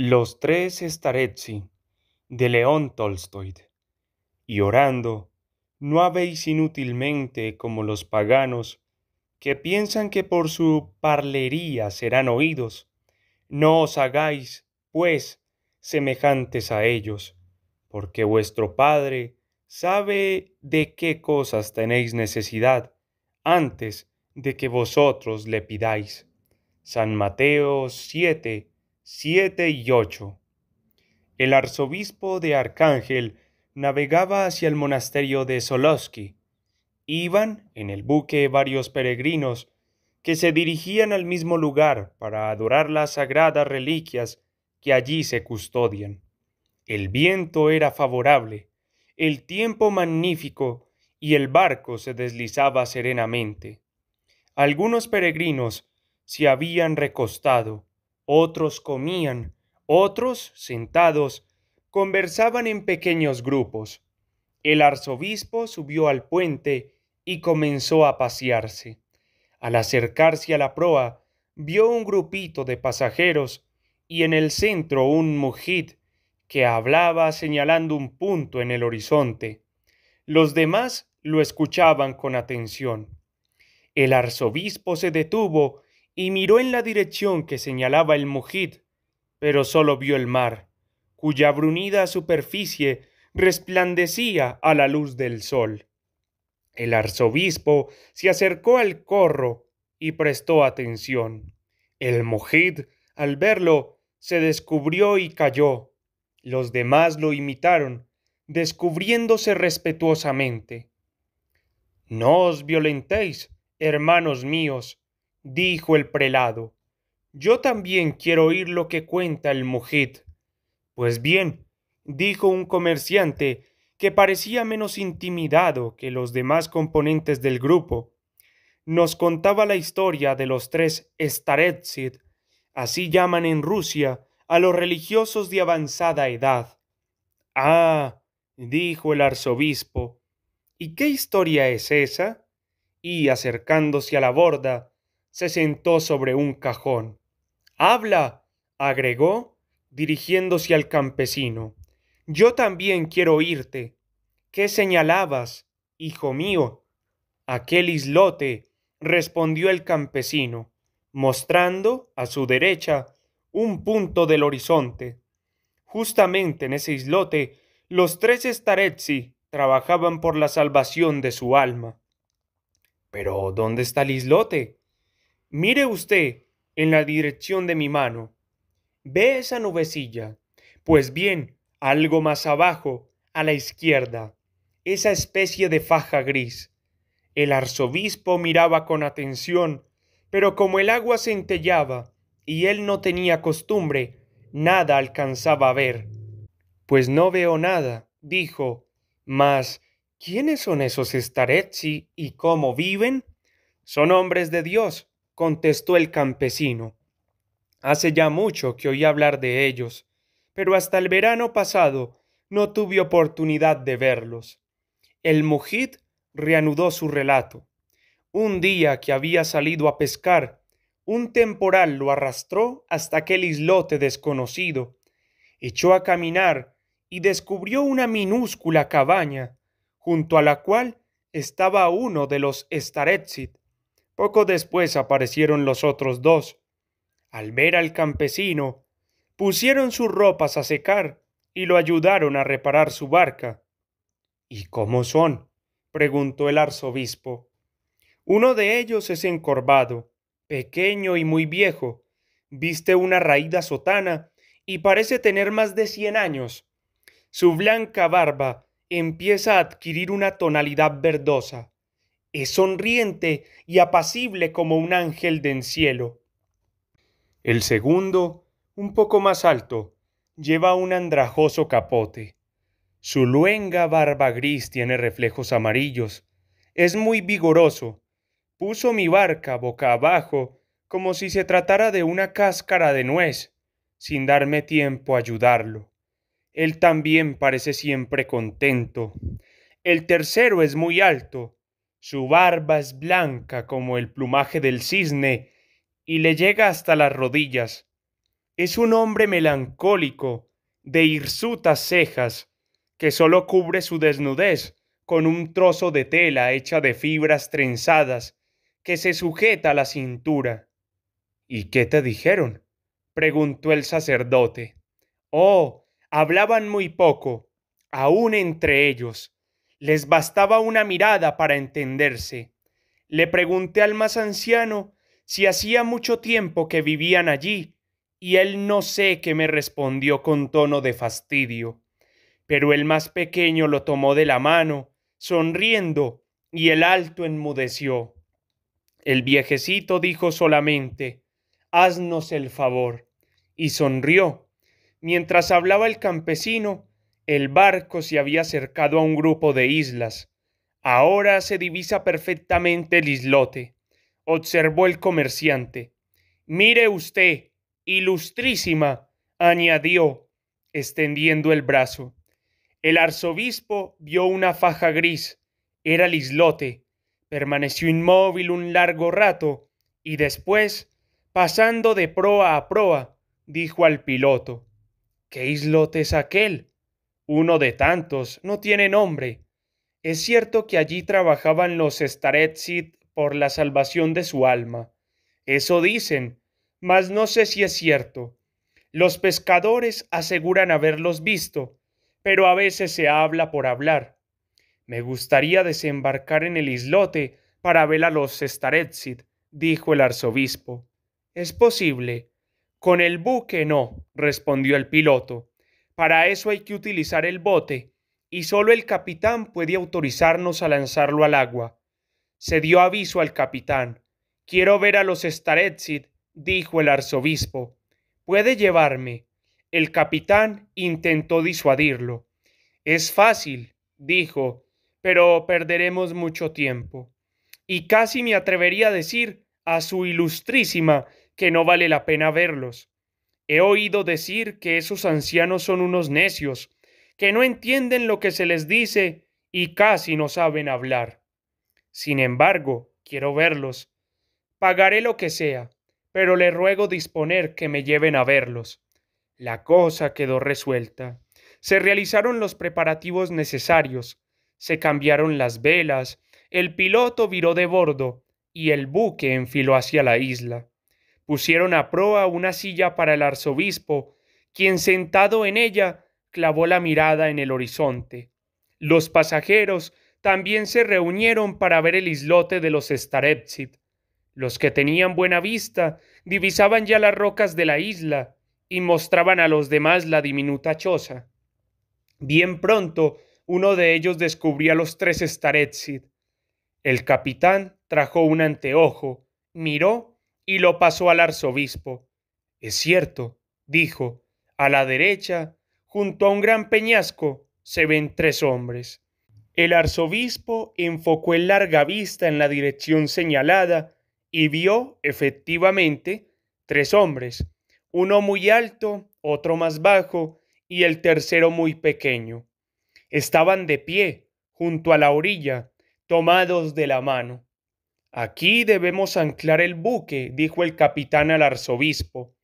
Los tres Starezzi de León Tolstoy. Y orando, no habéis inútilmente como los paganos que piensan que por su parlería serán oídos. No os hagáis, pues, semejantes a ellos, porque vuestro Padre sabe de qué cosas tenéis necesidad antes de que vosotros le pidáis. San Mateo 7, siete y ocho El arzobispo de Arcángel navegaba hacia el monasterio de Soloski Iban en el buque varios peregrinos que se dirigían al mismo lugar para adorar las sagradas reliquias que allí se custodian. El viento era favorable, el tiempo magnífico y el barco se deslizaba serenamente. Algunos peregrinos se habían recostado otros comían, otros, sentados, conversaban en pequeños grupos. El arzobispo subió al puente y comenzó a pasearse. Al acercarse a la proa, vio un grupito de pasajeros y en el centro un mujit que hablaba señalando un punto en el horizonte. Los demás lo escuchaban con atención. El arzobispo se detuvo y miró en la dirección que señalaba el mujid, pero sólo vio el mar, cuya brunida superficie resplandecía a la luz del sol. El arzobispo se acercó al corro y prestó atención. El Mujid, al verlo, se descubrió y cayó. Los demás lo imitaron, descubriéndose respetuosamente. No os violentéis, hermanos míos, dijo el prelado. Yo también quiero oír lo que cuenta el Mujit. Pues bien, dijo un comerciante que parecía menos intimidado que los demás componentes del grupo. Nos contaba la historia de los tres Staretsit, así llaman en Rusia a los religiosos de avanzada edad. Ah, dijo el arzobispo, ¿y qué historia es esa? Y acercándose a la borda, se sentó sobre un cajón. Habla, agregó, dirigiéndose al campesino. Yo también quiero oírte. ¿Qué señalabas, hijo mío? Aquel islote, respondió el campesino, mostrando a su derecha un punto del horizonte. Justamente en ese islote, los tres estaretsi trabajaban por la salvación de su alma. Pero, ¿dónde está el islote? Mire usted en la dirección de mi mano. Ve esa nubecilla. Pues bien, algo más abajo, a la izquierda, esa especie de faja gris. El arzobispo miraba con atención, pero como el agua centellaba y él no tenía costumbre, nada alcanzaba a ver. Pues no veo nada, dijo, mas ¿quiénes son esos Starezzi y cómo viven? Son hombres de Dios, contestó el campesino. Hace ya mucho que oí hablar de ellos, pero hasta el verano pasado no tuve oportunidad de verlos. El mujit reanudó su relato. Un día que había salido a pescar, un temporal lo arrastró hasta aquel islote desconocido, echó a caminar y descubrió una minúscula cabaña, junto a la cual estaba uno de los staretsit, poco después aparecieron los otros dos. Al ver al campesino, pusieron sus ropas a secar y lo ayudaron a reparar su barca. ¿Y cómo son? preguntó el arzobispo. Uno de ellos es encorvado, pequeño y muy viejo, viste una raída sotana y parece tener más de cien años. Su blanca barba empieza a adquirir una tonalidad verdosa es sonriente y apacible como un ángel del cielo. El segundo, un poco más alto, lleva un andrajoso capote. Su luenga barba gris tiene reflejos amarillos. Es muy vigoroso. Puso mi barca boca abajo, como si se tratara de una cáscara de nuez, sin darme tiempo a ayudarlo. Él también parece siempre contento. El tercero es muy alto, su barba es blanca como el plumaje del cisne y le llega hasta las rodillas. Es un hombre melancólico, de hirsutas cejas, que sólo cubre su desnudez con un trozo de tela hecha de fibras trenzadas que se sujeta a la cintura. ¿Y qué te dijeron? preguntó el sacerdote. Oh, hablaban muy poco, aún entre ellos les bastaba una mirada para entenderse. Le pregunté al más anciano si hacía mucho tiempo que vivían allí, y él no sé qué me respondió con tono de fastidio. Pero el más pequeño lo tomó de la mano, sonriendo, y el alto enmudeció. El viejecito dijo solamente, Haznos el favor, y sonrió. Mientras hablaba el campesino, el barco se había acercado a un grupo de islas. Ahora se divisa perfectamente el islote, observó el comerciante. Mire usted, ilustrísima, añadió, extendiendo el brazo. El arzobispo vio una faja gris. Era el islote. Permaneció inmóvil un largo rato y después, pasando de proa a proa, dijo al piloto, ¿Qué islote es aquel? uno de tantos, no tiene nombre. Es cierto que allí trabajaban los Staretsid por la salvación de su alma. Eso dicen, mas no sé si es cierto. Los pescadores aseguran haberlos visto, pero a veces se habla por hablar. Me gustaría desembarcar en el islote para ver a los Staretsid, dijo el arzobispo. Es posible. Con el buque no, respondió el piloto para eso hay que utilizar el bote, y solo el capitán puede autorizarnos a lanzarlo al agua. Se dio aviso al capitán. Quiero ver a los Staretsid, dijo el arzobispo. Puede llevarme. El capitán intentó disuadirlo. Es fácil, dijo, pero perderemos mucho tiempo. Y casi me atrevería a decir a su ilustrísima que no vale la pena verlos. He oído decir que esos ancianos son unos necios, que no entienden lo que se les dice y casi no saben hablar. Sin embargo, quiero verlos. Pagaré lo que sea, pero le ruego disponer que me lleven a verlos. La cosa quedó resuelta. Se realizaron los preparativos necesarios, se cambiaron las velas, el piloto viró de bordo y el buque enfiló hacia la isla. Pusieron a proa una silla para el arzobispo, quien sentado en ella clavó la mirada en el horizonte. Los pasajeros también se reunieron para ver el islote de los Starepsid. Los que tenían buena vista divisaban ya las rocas de la isla y mostraban a los demás la diminuta choza. Bien pronto, uno de ellos descubría los tres Starepsid. El capitán trajo un anteojo, miró y lo pasó al arzobispo. Es cierto, dijo, a la derecha, junto a un gran peñasco, se ven tres hombres. El arzobispo enfocó el larga vista en la dirección señalada y vio, efectivamente, tres hombres, uno muy alto, otro más bajo y el tercero muy pequeño. Estaban de pie, junto a la orilla, tomados de la mano. Aquí debemos anclar el buque, dijo el capitán al arzobispo.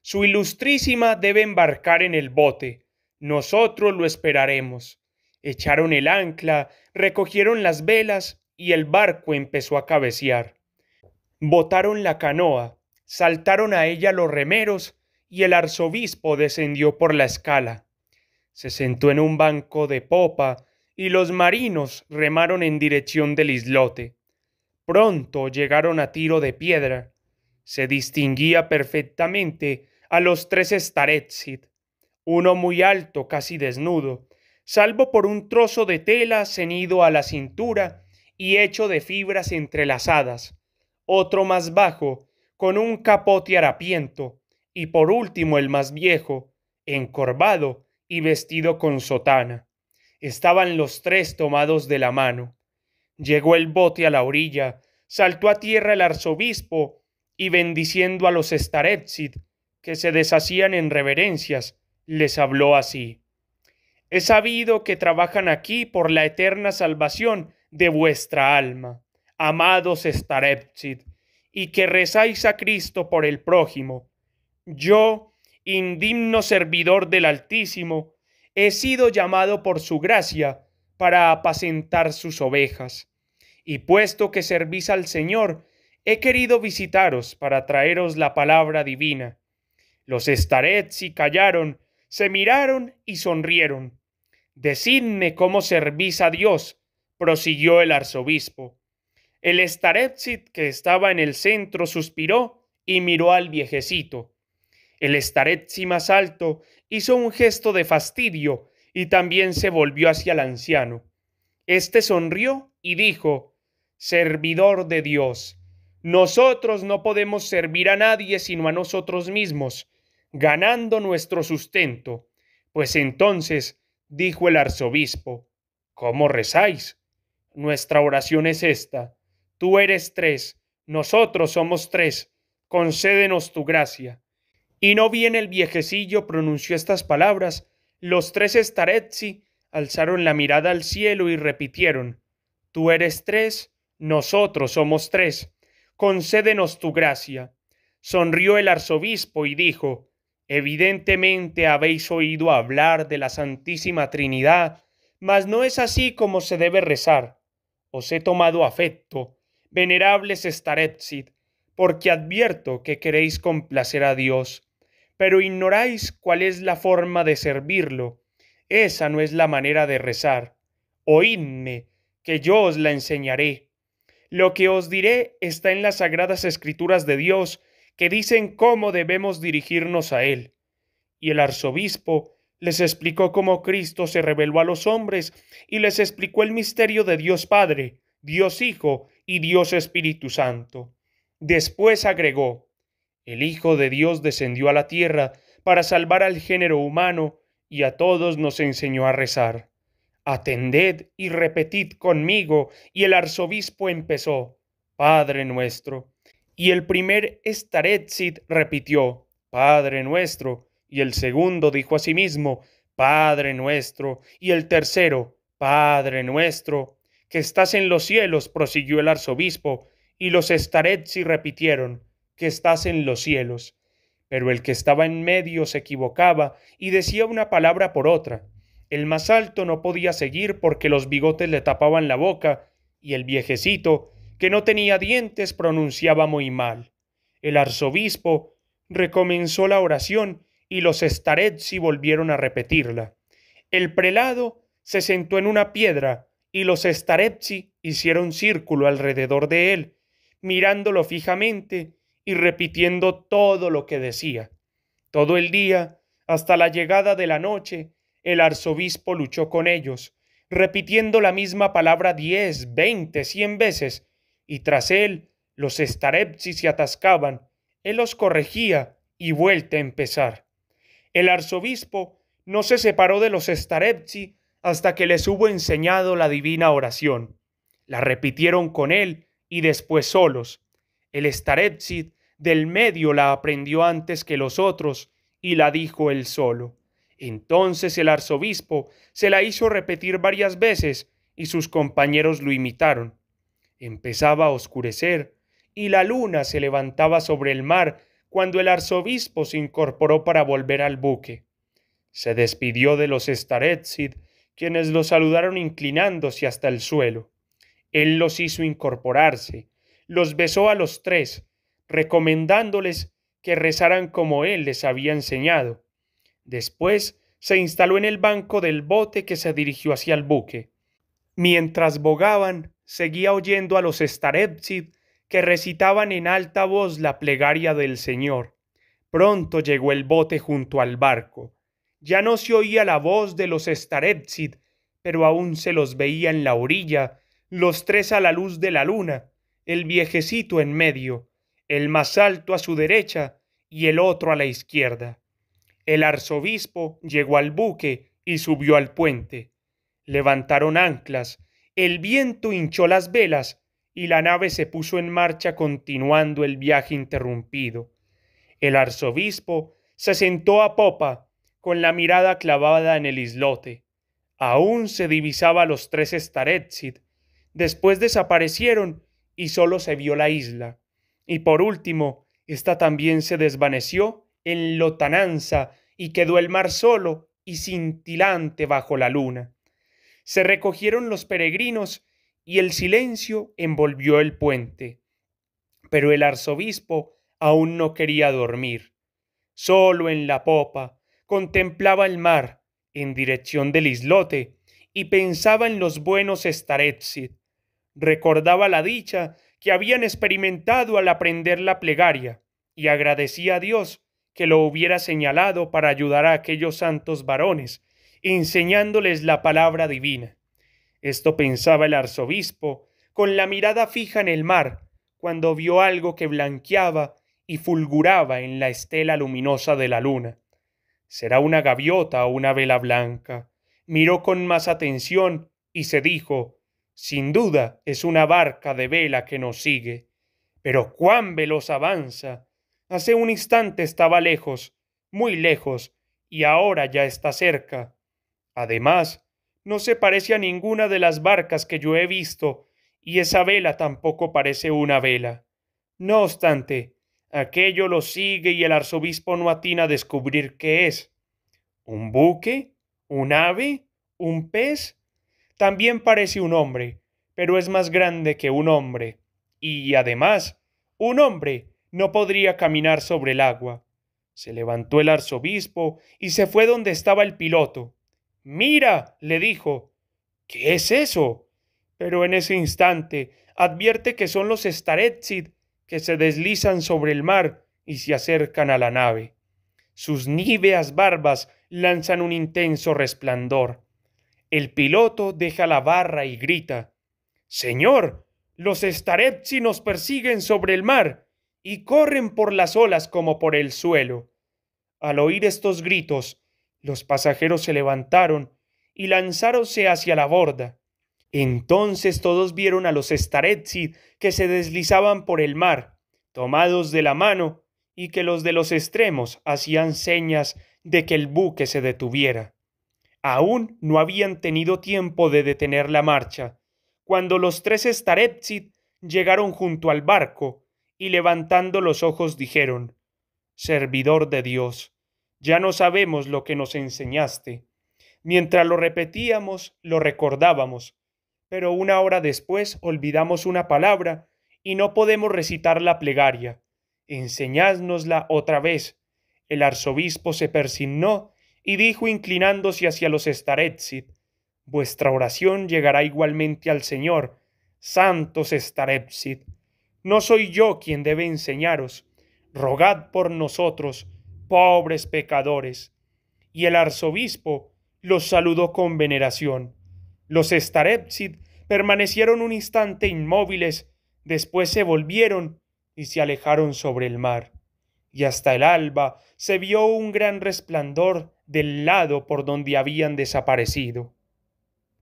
Su ilustrísima debe embarcar en el bote. Nosotros lo esperaremos. Echaron el ancla, recogieron las velas y el barco empezó a cabecear. Botaron la canoa, saltaron a ella los remeros y el arzobispo descendió por la escala. Se sentó en un banco de popa y los marinos remaron en dirección del islote. Pronto llegaron a tiro de piedra. Se distinguía perfectamente a los tres Staretsid, uno muy alto, casi desnudo, salvo por un trozo de tela ceñido a la cintura y hecho de fibras entrelazadas, otro más bajo, con un capote harapiento, y por último el más viejo, encorvado y vestido con sotana. Estaban los tres tomados de la mano. Llegó el bote a la orilla, saltó a tierra el arzobispo y bendiciendo a los Starepsid, que se deshacían en reverencias, les habló así. He sabido que trabajan aquí por la eterna salvación de vuestra alma, amados Starepsid, y que rezáis a Cristo por el prójimo. Yo, indigno servidor del Altísimo, he sido llamado por su gracia para apacentar sus ovejas y puesto que servís al Señor, he querido visitaros para traeros la palabra divina. Los estaretsi callaron, se miraron y sonrieron. Decidme cómo servís a Dios, prosiguió el arzobispo. El estaretsi que estaba en el centro suspiró y miró al viejecito. El estaretsi más alto hizo un gesto de fastidio y también se volvió hacia el anciano. Este sonrió y dijo, Servidor de Dios, nosotros no podemos servir a nadie sino a nosotros mismos, ganando nuestro sustento. Pues entonces, dijo el arzobispo, ¿cómo rezáis? Nuestra oración es esta, tú eres tres, nosotros somos tres, concédenos tu gracia. Y no bien el viejecillo pronunció estas palabras, los tres staretsi alzaron la mirada al cielo y repitieron, Tú eres tres, nosotros somos tres. Concédenos tu gracia. Sonrió el arzobispo y dijo, Evidentemente habéis oído hablar de la Santísima Trinidad, mas no es así como se debe rezar. Os he tomado afecto, venerables Starepsid, porque advierto que queréis complacer a Dios, pero ignoráis cuál es la forma de servirlo. Esa no es la manera de rezar. Oídme, que yo os la enseñaré. Lo que os diré está en las sagradas escrituras de Dios, que dicen cómo debemos dirigirnos a Él. Y el arzobispo les explicó cómo Cristo se reveló a los hombres y les explicó el misterio de Dios Padre, Dios Hijo y Dios Espíritu Santo. Después agregó, El Hijo de Dios descendió a la tierra para salvar al género humano y a todos nos enseñó a rezar. Atended y repetid conmigo. Y el arzobispo empezó, Padre nuestro. Y el primer estaretzit repitió, Padre nuestro. Y el segundo dijo a sí mismo, Padre nuestro. Y el tercero, Padre nuestro, que estás en los cielos, prosiguió el arzobispo, y los estaretzit repitieron, que estás en los cielos. Pero el que estaba en medio se equivocaba y decía una palabra por otra. El más alto no podía seguir porque los bigotes le tapaban la boca y el viejecito, que no tenía dientes, pronunciaba muy mal. El arzobispo recomenzó la oración y los Starezzi volvieron a repetirla. El prelado se sentó en una piedra y los Starezzi hicieron círculo alrededor de él, mirándolo fijamente y repitiendo todo lo que decía. Todo el día, hasta la llegada de la noche, el arzobispo luchó con ellos, repitiendo la misma palabra diez, veinte, cien veces, y tras él los estarepsis se atascaban, él los corregía y vuelta a empezar. El arzobispo no se separó de los estarepsi hasta que les hubo enseñado la divina oración. La repitieron con él y después solos. El estarepsi del medio la aprendió antes que los otros y la dijo él solo. Entonces el arzobispo se la hizo repetir varias veces y sus compañeros lo imitaron. Empezaba a oscurecer y la luna se levantaba sobre el mar cuando el arzobispo se incorporó para volver al buque. Se despidió de los Staretsid, quienes lo saludaron inclinándose hasta el suelo. Él los hizo incorporarse, los besó a los tres, recomendándoles que rezaran como él les había enseñado, Después se instaló en el banco del bote que se dirigió hacia el buque. Mientras bogaban, seguía oyendo a los starepsid que recitaban en alta voz la plegaria del Señor. Pronto llegó el bote junto al barco. Ya no se oía la voz de los starepsid, pero aún se los veía en la orilla, los tres a la luz de la luna, el viejecito en medio, el más alto a su derecha y el otro a la izquierda. El arzobispo llegó al buque y subió al puente. Levantaron anclas, el viento hinchó las velas y la nave se puso en marcha continuando el viaje interrumpido. El arzobispo se sentó a popa, con la mirada clavada en el islote. Aún se divisaba los tres Starexit. Después desaparecieron y solo se vio la isla. Y por último, ésta también se desvaneció en lotananza y quedó el mar solo y cintilante bajo la luna. Se recogieron los peregrinos y el silencio envolvió el puente. Pero el arzobispo aún no quería dormir. Solo en la popa contemplaba el mar en dirección del islote y pensaba en los buenos Staretsi. Recordaba la dicha que habían experimentado al aprender la plegaria y agradecía a Dios que lo hubiera señalado para ayudar a aquellos santos varones, enseñándoles la palabra divina. Esto pensaba el arzobispo, con la mirada fija en el mar, cuando vio algo que blanqueaba y fulguraba en la estela luminosa de la luna. ¿Será una gaviota o una vela blanca? Miró con más atención y se dijo, sin duda es una barca de vela que nos sigue. Pero cuán veloz avanza, Hace un instante estaba lejos, muy lejos, y ahora ya está cerca. Además, no se parece a ninguna de las barcas que yo he visto, y esa vela tampoco parece una vela. No obstante, aquello lo sigue y el arzobispo no atina a descubrir qué es. ¿Un buque? ¿Un ave? ¿Un pez? También parece un hombre, pero es más grande que un hombre. Y además, un hombre, no podría caminar sobre el agua. Se levantó el arzobispo y se fue donde estaba el piloto. Mira, le dijo. ¿Qué es eso? Pero en ese instante advierte que son los Staretsid que se deslizan sobre el mar y se acercan a la nave. Sus níveas barbas lanzan un intenso resplandor. El piloto deja la barra y grita Señor, los Staretsid nos persiguen sobre el mar y corren por las olas como por el suelo. Al oír estos gritos, los pasajeros se levantaron y lanzáronse hacia la borda. Entonces todos vieron a los Staretsid que se deslizaban por el mar, tomados de la mano, y que los de los extremos hacían señas de que el buque se detuviera. Aún no habían tenido tiempo de detener la marcha, cuando los tres Staretsid llegaron junto al barco y levantando los ojos dijeron, Servidor de Dios, ya no sabemos lo que nos enseñaste. Mientras lo repetíamos, lo recordábamos, pero una hora después olvidamos una palabra y no podemos recitar la plegaria. Enseñádnosla otra vez. El arzobispo se persignó y dijo inclinándose hacia los Estaretsit, Vuestra oración llegará igualmente al Señor, santos estarepsit no soy yo quien debe enseñaros. Rogad por nosotros, pobres pecadores. Y el arzobispo los saludó con veneración. Los estarepsid permanecieron un instante inmóviles, después se volvieron y se alejaron sobre el mar. Y hasta el alba se vio un gran resplandor del lado por donde habían desaparecido.